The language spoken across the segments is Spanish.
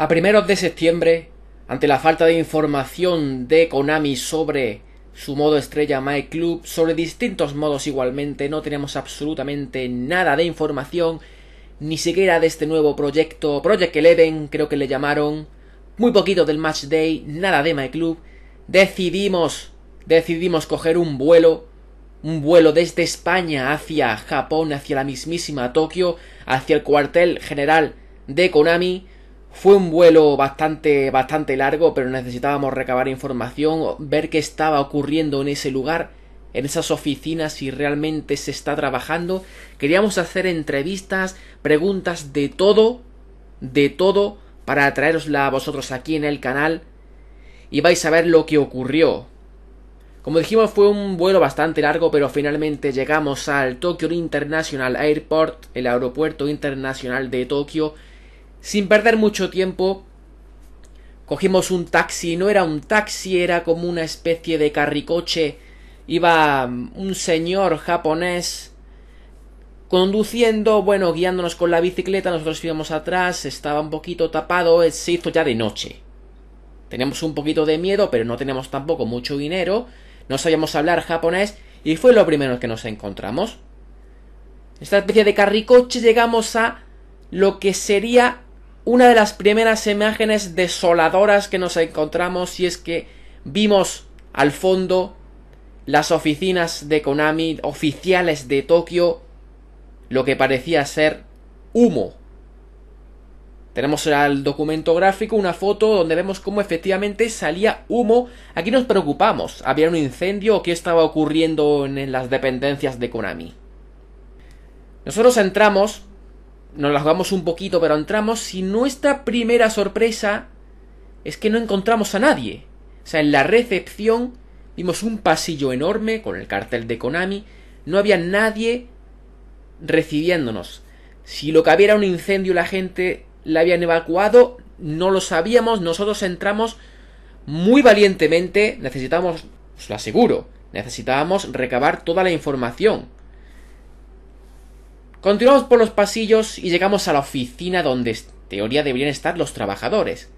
A primeros de septiembre, ante la falta de información de Konami sobre su modo estrella My Club, sobre distintos modos igualmente, no tenemos absolutamente nada de información, ni siquiera de este nuevo proyecto, Project Eleven creo que le llamaron, muy poquito del Match Day, nada de My Club, decidimos, decidimos coger un vuelo, un vuelo desde España hacia Japón, hacia la mismísima Tokio, hacia el cuartel general de Konami, fue un vuelo bastante, bastante largo, pero necesitábamos recabar información, ver qué estaba ocurriendo en ese lugar, en esas oficinas, si realmente se está trabajando. Queríamos hacer entrevistas, preguntas de todo, de todo, para traerosla a vosotros aquí en el canal y vais a ver lo que ocurrió. Como dijimos fue un vuelo bastante largo, pero finalmente llegamos al Tokyo International Airport, el aeropuerto internacional de Tokio, sin perder mucho tiempo, cogimos un taxi, no era un taxi, era como una especie de carricoche. Iba mm, un señor japonés conduciendo, bueno, guiándonos con la bicicleta, nosotros íbamos atrás, estaba un poquito tapado, eh, se hizo ya de noche. Teníamos un poquito de miedo, pero no teníamos tampoco mucho dinero, no sabíamos hablar japonés y fue lo primero que nos encontramos. Esta especie de carricoche llegamos a lo que sería una de las primeras imágenes desoladoras que nos encontramos y es que vimos al fondo las oficinas de Konami oficiales de Tokio, lo que parecía ser humo. Tenemos el documento gráfico, una foto donde vemos cómo efectivamente salía humo. Aquí nos preocupamos, ¿había un incendio o qué estaba ocurriendo en las dependencias de Konami? Nosotros entramos nos la jugamos un poquito, pero entramos. Y nuestra primera sorpresa es que no encontramos a nadie. O sea, en la recepción vimos un pasillo enorme con el cartel de Konami. No había nadie recibiéndonos. Si lo que había era un incendio, la gente la habían evacuado, no lo sabíamos. Nosotros entramos muy valientemente. Necesitábamos, os lo aseguro, necesitábamos recabar toda la información Continuamos por los pasillos y llegamos a la oficina donde en teoría deberían estar los trabajadores.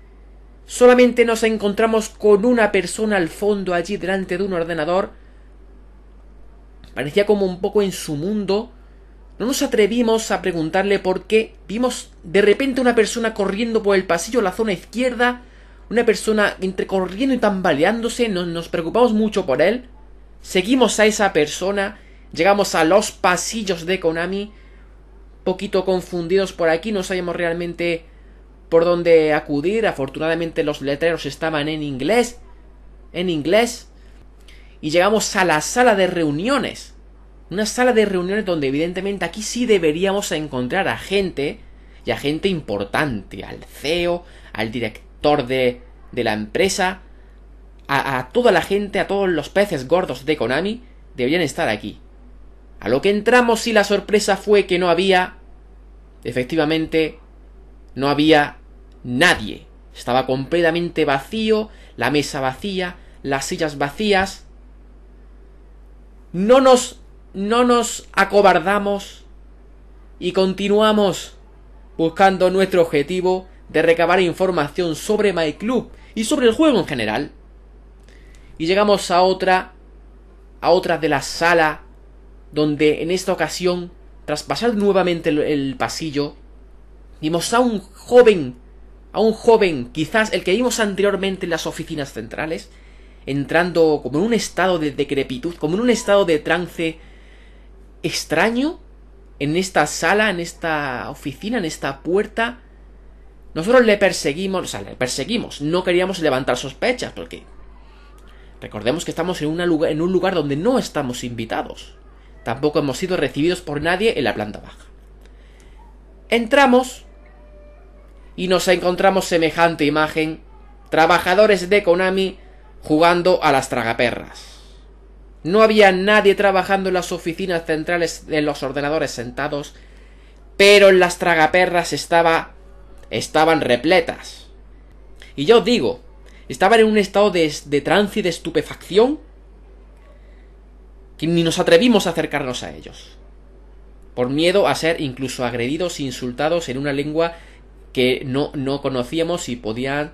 Solamente nos encontramos con una persona al fondo allí delante de un ordenador. Parecía como un poco en su mundo. No nos atrevimos a preguntarle por qué. Vimos de repente una persona corriendo por el pasillo la zona izquierda. Una persona entre corriendo y tambaleándose. nos preocupamos mucho por él. Seguimos a esa persona. Llegamos a los pasillos de Konami poquito confundidos por aquí, no sabíamos realmente por dónde acudir. Afortunadamente los letreros estaban en inglés. En inglés. Y llegamos a la sala de reuniones. Una sala de reuniones donde evidentemente aquí sí deberíamos encontrar a gente. Y a gente importante. Al CEO, al director de, de la empresa. A, a toda la gente, a todos los peces gordos de Konami. Deberían estar aquí. A lo que entramos y la sorpresa fue que no había, efectivamente, no había nadie. Estaba completamente vacío, la mesa vacía, las sillas vacías. No nos, no nos acobardamos y continuamos buscando nuestro objetivo de recabar información sobre My Club y sobre el juego en general. Y llegamos a otra, a otra de la sala donde en esta ocasión, tras pasar nuevamente el, pasillo, vimos a un joven, a un joven, quizás el que vimos anteriormente en las oficinas centrales, entrando como en un estado de decrepitud, como en un estado de trance extraño, en esta sala, en esta oficina, en esta puerta. Nosotros le perseguimos, o sea, le perseguimos, no queríamos levantar sospechas, porque recordemos que estamos en, en un lugar donde no estamos invitados. Tampoco hemos sido recibidos por nadie en la planta baja. Entramos y nos encontramos semejante imagen. Trabajadores de Konami jugando a las tragaperras. No había nadie trabajando en las oficinas centrales de los ordenadores sentados, pero en las tragaperras estaba estaban repletas. Y yo digo, estaban en un estado de, de trance y de estupefacción ni nos atrevimos a acercarnos a ellos, por miedo a ser incluso agredidos e insultados en una lengua que no, conocíamos y podían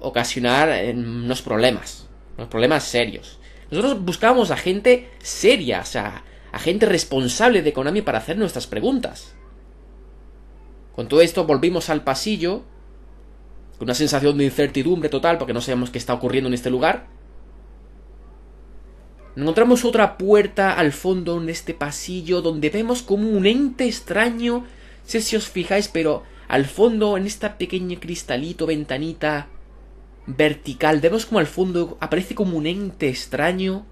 ocasionar eh, unos problemas, unos problemas serios. Nosotros buscábamos a gente seria, o sea, a gente responsable de Konami para hacer nuestras preguntas. Con todo esto volvimos al pasillo, con una sensación de incertidumbre total porque no sabíamos qué está ocurriendo en este lugar. Encontramos otra puerta al fondo en este pasillo donde vemos como un ente extraño, no sé si os fijáis, pero al fondo en esta pequeña cristalito, ventanita vertical, vemos como al fondo aparece como un ente extraño.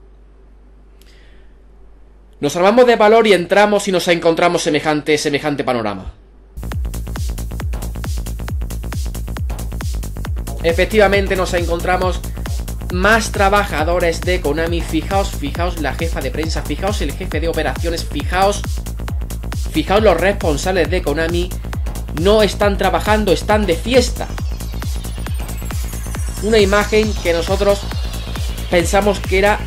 Nos armamos de valor y entramos y nos encontramos semejante, semejante panorama. Efectivamente nos encontramos más trabajadores de Konami, fijaos, fijaos la jefa de prensa, fijaos el jefe de operaciones, fijaos, fijaos los responsables de Konami, no están trabajando, están de fiesta. Una imagen que nosotros pensamos que era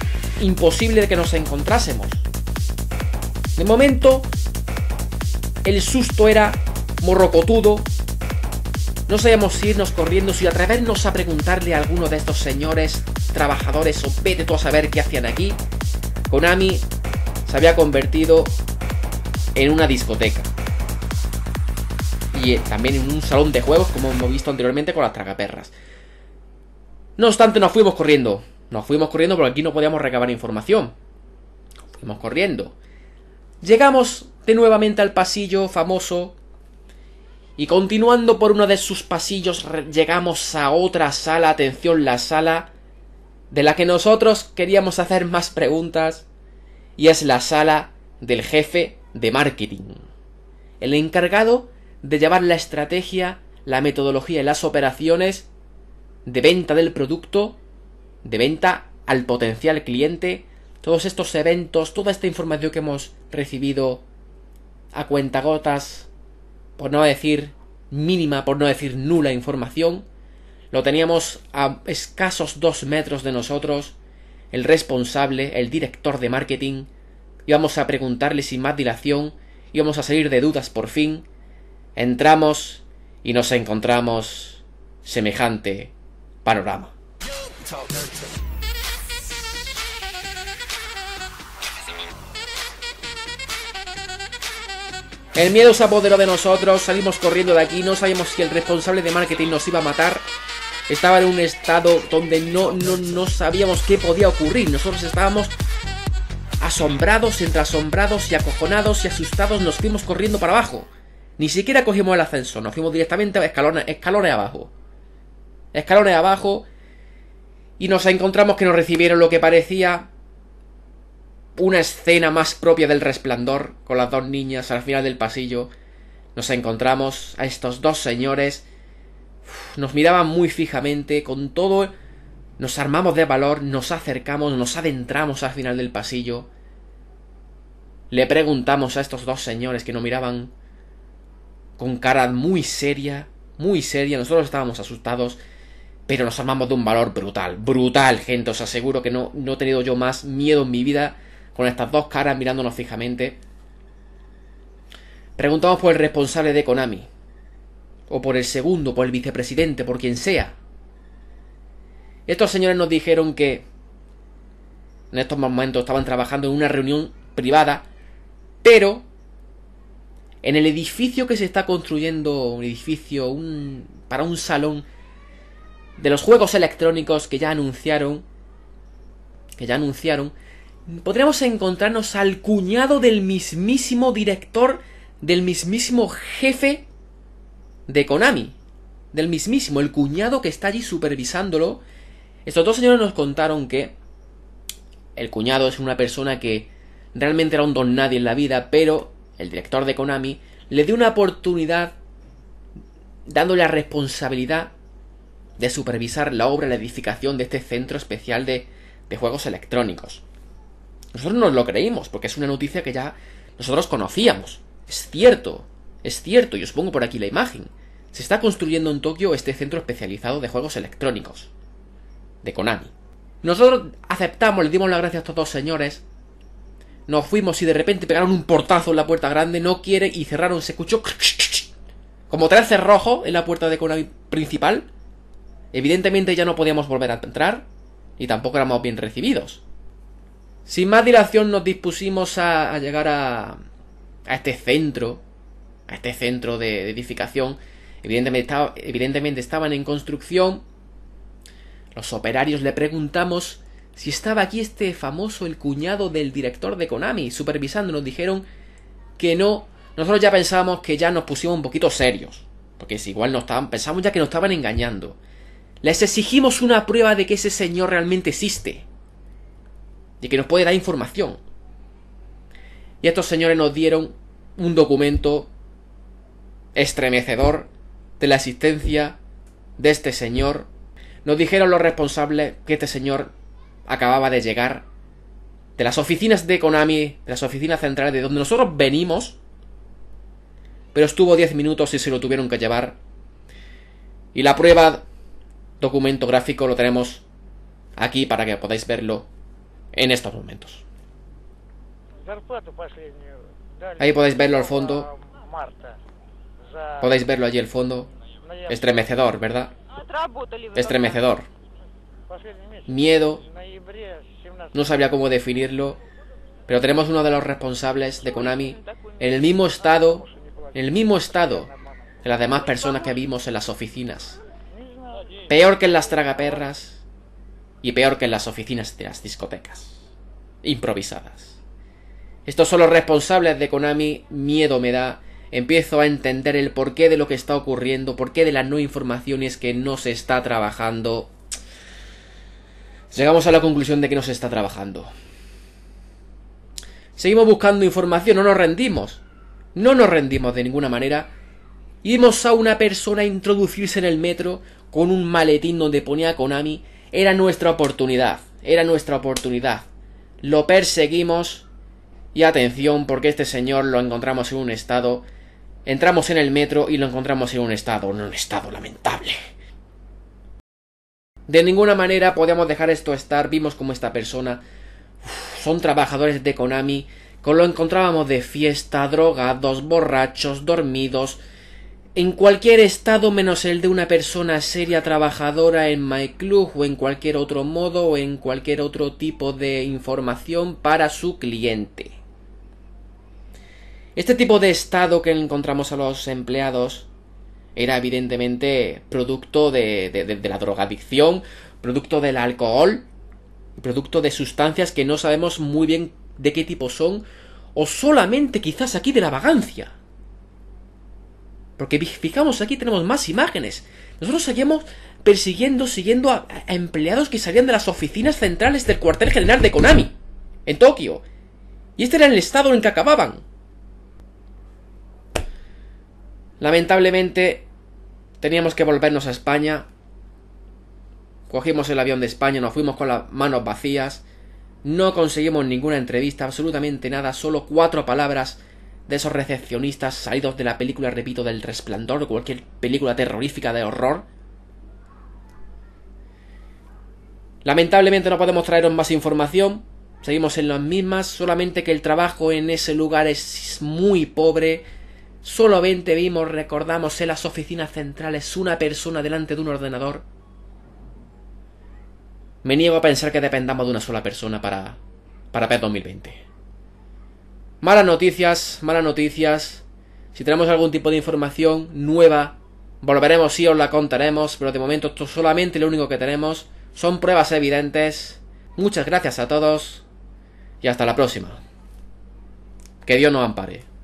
imposible de que nos encontrásemos. De momento, el susto era morrocotudo. No sabíamos si irnos corriendo, si atrevernos a preguntarle a alguno de estos señores trabajadores o vete tú a saber qué hacían aquí, Konami se había convertido en una discoteca. Y eh, también en un salón de juegos, como hemos visto anteriormente con las tragaperras. No obstante, nos fuimos corriendo. Nos fuimos corriendo porque aquí no podíamos recabar información. fuimos corriendo. Llegamos de nuevamente al pasillo famoso. Y continuando por uno de sus pasillos, llegamos a otra sala. Atención, la sala de la que nosotros queríamos hacer más preguntas, y es la sala del jefe de marketing, el encargado de llevar la estrategia, la metodología y las operaciones de venta del producto, de venta al potencial cliente, todos estos eventos, toda esta información que hemos recibido a cuentagotas, por no decir mínima, por no decir nula información, lo teníamos a escasos dos metros de nosotros, el responsable, el director de marketing. Íbamos a preguntarle sin más dilación, íbamos a salir de dudas por fin. Entramos y nos encontramos semejante panorama. El miedo se apoderó de nosotros, salimos corriendo de aquí, no sabíamos si el responsable de marketing nos iba a matar estaba en un estado donde no, no, sabíamos qué podía ocurrir. Nosotros estábamos asombrados, entre asombrados y acojonados y asustados, nos fuimos corriendo para abajo. Ni siquiera cogimos el ascenso. nos fuimos directamente a escalones, escalones abajo. Escalones abajo. Y nos encontramos que nos recibieron lo que parecía una escena más propia del resplandor, con las dos niñas al final del pasillo. Nos encontramos a estos dos señores nos miraban muy fijamente, con todo nos armamos de valor, nos acercamos, nos adentramos al final del pasillo. Le preguntamos a estos dos señores que nos miraban con cara muy seria, muy seria, nosotros estábamos asustados, pero nos armamos de un valor brutal, brutal, gente, os aseguro que no, no he tenido yo más miedo en mi vida con estas dos caras mirándonos fijamente. Preguntamos por el responsable de Konami, o por el segundo, por el vicepresidente, por quien sea. Estos señores nos dijeron que en estos momentos estaban trabajando en una reunión privada, pero en el edificio que se está construyendo, un edificio un, para un salón de los juegos electrónicos que ya anunciaron, que ya anunciaron, podremos encontrarnos al cuñado del mismísimo director, del mismísimo jefe de Konami, del mismísimo, el cuñado que está allí supervisándolo. Estos dos señores nos contaron que el cuñado es una persona que realmente era un don nadie en la vida, pero el director de Konami le dio una oportunidad dándole la responsabilidad de supervisar la obra, la edificación de este centro especial de, de juegos electrónicos. Nosotros nos lo creímos, porque es una noticia que ya nosotros conocíamos. Es cierto, es cierto, y os pongo por aquí la imagen. Se está construyendo en Tokio este centro especializado de juegos electrónicos. De Konami. Nosotros aceptamos, le dimos las gracias a estos dos señores. Nos fuimos y de repente pegaron un portazo en la puerta grande, no quiere y cerraron, se escuchó como tres rojo en la puerta de Konami principal. Evidentemente ya no podíamos volver a entrar y tampoco éramos bien recibidos. Sin más dilación nos dispusimos a, a llegar a, a este centro a este centro de, edificación. Evidentemente, estaba, evidentemente estaban en construcción. Los operarios le preguntamos si estaba aquí este famoso, el cuñado del director de Konami, supervisando. Nos dijeron que no. Nosotros ya pensamos que ya nos pusimos un poquito serios. Porque si igual no estaban, pensamos ya que nos estaban engañando. Les exigimos una prueba de que ese señor realmente existe. Y que nos puede dar información. Y estos señores nos dieron un documento estremecedor de la asistencia de este señor, nos dijeron los responsables que este señor acababa de llegar de las oficinas de Konami, de las oficinas centrales de donde nosotros venimos, pero estuvo 10 minutos y se lo tuvieron que llevar. Y la prueba, documento gráfico, lo tenemos aquí para que podáis verlo en estos momentos. Pues, Ahí podéis verlo al fondo. Podéis verlo allí al fondo. Estremecedor, ¿verdad? Estremecedor. Miedo. No sabía cómo definirlo. Pero tenemos uno de los responsables de Konami en el mismo estado, en el mismo estado que las demás personas que vimos en las oficinas. Peor que en las tragaperras y peor que en las oficinas de las discotecas. Improvisadas. Estos son los responsables de Konami. Miedo me da empiezo a entender el porqué de lo que está ocurriendo, por qué de la no información es que no se está trabajando. Llegamos a la conclusión de que no se está trabajando. Seguimos buscando información, no nos rendimos. No nos rendimos de ninguna manera. Y a una persona introducirse en el metro con un maletín donde ponía Konami. Era nuestra oportunidad. Era nuestra oportunidad. Lo perseguimos. Y atención, porque este señor lo encontramos en un estado Entramos en el metro y lo encontramos en un estado, en un estado lamentable. De ninguna manera podíamos dejar esto estar, vimos como esta persona... son trabajadores de Konami, con lo encontrábamos de fiesta, drogados, borrachos, dormidos, en cualquier estado menos el de una persona seria trabajadora en MyClub o en cualquier otro modo o en cualquier otro tipo de información para su cliente. Este tipo de estado que encontramos a los empleados era evidentemente producto de, la drogadicción, producto del alcohol, producto de sustancias que no sabemos muy bien de qué tipo son, o solamente quizás aquí de la vagancia. Porque fijamos aquí tenemos más imágenes. Nosotros seguimos persiguiendo, siguiendo a, a, empleados que salían de las oficinas centrales del cuartel general de Konami, en Tokio. Y este era el estado en que acababan. Lamentablemente teníamos que volvernos a España. Cogimos el avión de España, nos fuimos con las manos vacías. No conseguimos ninguna entrevista, absolutamente nada, solo cuatro palabras de esos recepcionistas salidos de la película, repito, del resplandor cualquier película terrorífica de horror. Lamentablemente no podemos traeros más información, seguimos en las mismas, solamente que el trabajo en ese lugar es muy pobre, Solamente vimos, recordamos, en las oficinas centrales una persona delante de un ordenador. Me niego a pensar que dependamos de una sola persona para, para 2020. Malas noticias, malas noticias. Si tenemos algún tipo de información nueva, volveremos y os la contaremos, pero de momento esto solamente lo único que tenemos son pruebas evidentes. Muchas gracias a todos y hasta la próxima. Que Dios nos ampare.